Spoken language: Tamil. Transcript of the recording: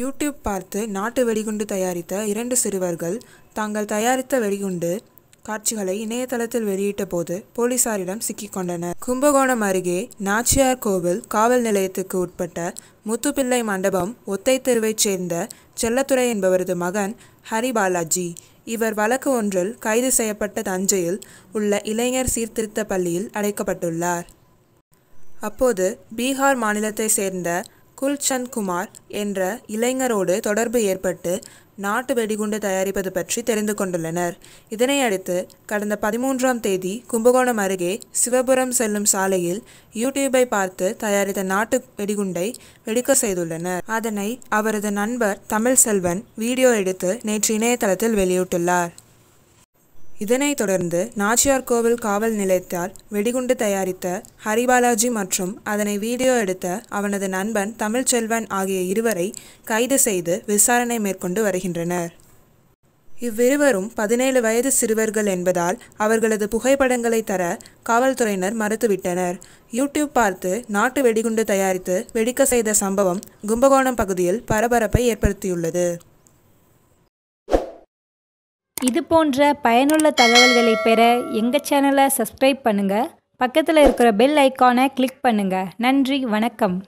யூடியூப் பார்த்து நாட்டு வெடிகுண்டு தயாரித்த இரண்டு சிறுவர்கள் தாங்கள் தயாரித்த வெடிகுண்டு காட்சிகளை இணையதளத்தில் வெளியிட்ட போது போலீசாரிடம் சிக்கிக்கொண்டனர் கும்பகோணம் அருகே நாச்சியார் கோவில் காவல் நிலையத்துக்கு உட்பட்ட முத்துப்பிள்ளை மண்டபம் ஒத்தை தெருவைச் சேர்ந்த செல்லத்துறை என்பவரது மகன் ஹரி பாலாஜி இவர் வழக்கு ஒன்றில் கைது செய்யப்பட்ட தஞ்சையில் உள்ள இளைஞர் சீர்திருத்த பள்ளியில் அடைக்கப்பட்டுள்ளார் அப்போது பீகார் மாநிலத்தை சேர்ந்த குல்சந்த் குமார் என்ற இளைஞரோடு தொடர்பு ஏற்பட்டு நாட்டு வெடிகுண்டு தயாரிப்பது பற்றி தெரிந்து கொண்டுள்ளனர் இதனையடுத்து கடந்த பதிமூன்றாம் தேதி கும்பகோணம் அருகே சிவபுரம் செல்லும் சாலையில் யூடியூபை பார்த்து தயாரித்த நாட்டு வெடிகுண்டை வெடிக்க செய்துள்ளனர் அதனை அவரது நண்பர் தமிழ் செல்வன் வீடியோ எடுத்து நேற்று இணையதளத்தில் வெளியிட்டுள்ளார் இதனைத் தொடர்ந்து நாச்சியார் கோவில் காவல் நிலையத்தால் வெடிகுண்டு தயாரித்த ஹரிபாலாஜி மற்றும் அதனை வீடியோ எடுத்த அவனது நண்பன் தமிழ்ச்செல்வன் ஆகிய இருவரை கைது செய்து விசாரணை மேற்கொண்டு வருகின்றனர் இவ்விருவரும் பதினேழு வயது சிறுவர்கள் என்பதால் அவர்களது புகைப்படங்களை தர காவல்துறையினர் மறுத்துவிட்டனர் யூடியூப் பார்த்து நாட்டு வெடிகுண்டு தயாரித்து வெடிக்க செய்த சம்பவம் கும்பகோணம் பகுதியில் பரபரப்பை ஏற்படுத்தியுள்ளது இது போன்ற பயனுள்ள தகவல்களை பெற எங்கள் சேனலை சப்ஸ்கிரைப் பண்ணுங்கள் பக்கத்தில் இருக்கிற பெல் ஐக்கானை கிளிக் பண்ணுங்கள் நன்றி வணக்கம்